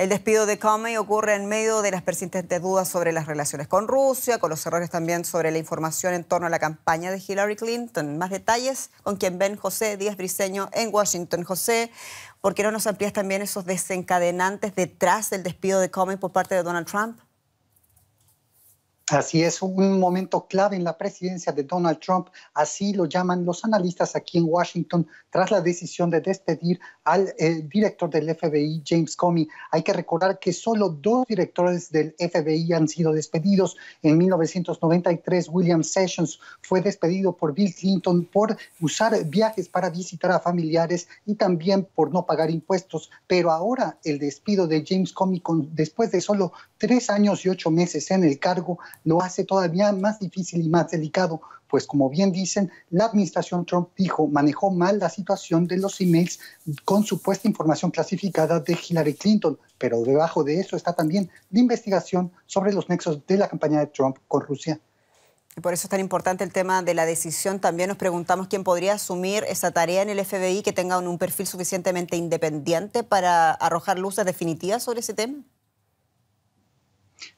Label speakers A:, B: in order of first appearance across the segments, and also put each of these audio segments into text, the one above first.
A: El despido de Comey ocurre en medio de las persistentes dudas sobre las relaciones con Rusia, con los errores también sobre la información en torno a la campaña de Hillary Clinton. Más detalles con quien ven José Díaz Briseño en Washington. José, ¿por qué no nos amplías también esos desencadenantes detrás del despido de Comey por parte de Donald Trump?
B: Así es un momento clave en la presidencia de Donald Trump, así lo llaman los analistas aquí en Washington, tras la decisión de despedir al eh, director del FBI, James Comey. Hay que recordar que solo dos directores del FBI han sido despedidos. En 1993, William Sessions fue despedido por Bill Clinton por usar viajes para visitar a familiares y también por no pagar impuestos. Pero ahora el despido de James Comey, después de solo tres años y ocho meses en el cargo, lo hace todavía más difícil y más delicado, pues como bien dicen, la administración Trump dijo, manejó mal la situación de los emails con supuesta información clasificada de Hillary Clinton, pero debajo de eso está también la investigación sobre los nexos de la campaña de Trump con Rusia.
A: Y por eso es tan importante el tema de la decisión. También nos preguntamos quién podría asumir esa tarea en el FBI que tenga un perfil suficientemente independiente para arrojar luces definitivas sobre ese tema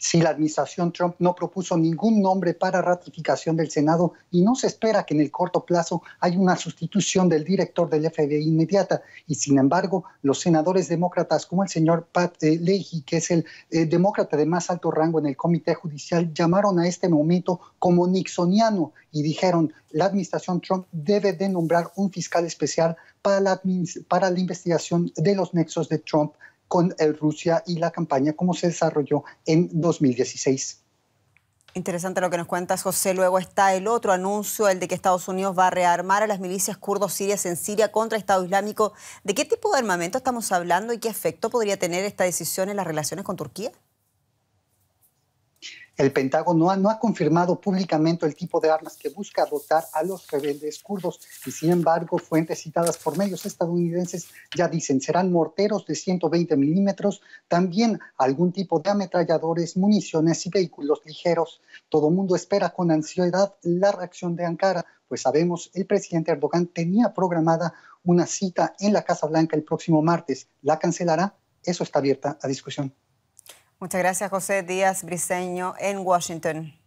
B: si la administración Trump no propuso ningún nombre para ratificación del Senado y no se espera que en el corto plazo haya una sustitución del director del FBI inmediata. Y sin embargo, los senadores demócratas como el señor Pat eh, Leahy, que es el eh, demócrata de más alto rango en el Comité Judicial, llamaron a este momento como nixoniano y dijeron, la administración Trump debe de nombrar un fiscal especial para la, para la investigación de los nexos de Trump con eh, Rusia y la campaña como se desarrolló en 2016.
A: Interesante lo que nos cuentas, José. Luego está el otro anuncio, el de que Estados Unidos va a rearmar a las milicias kurdos sirias en Siria contra el Estado Islámico. ¿De qué tipo de armamento estamos hablando y qué efecto podría tener esta decisión en las relaciones con Turquía?
B: El Pentágono no ha, confirmado públicamente el tipo de armas que busca dotar a los rebeldes kurdos y sin embargo fuentes citadas por medios estadounidenses ya dicen serán morteros de 120 milímetros, también algún tipo de ametralladores, municiones y vehículos ligeros. Todo mundo espera con ansiedad la reacción de Ankara, pues sabemos el presidente Erdogan tenía programada una cita en la Casa Blanca el próximo martes. ¿La cancelará? Eso está abierta a discusión.
A: Muchas gracias, José Díaz Briseño, en Washington.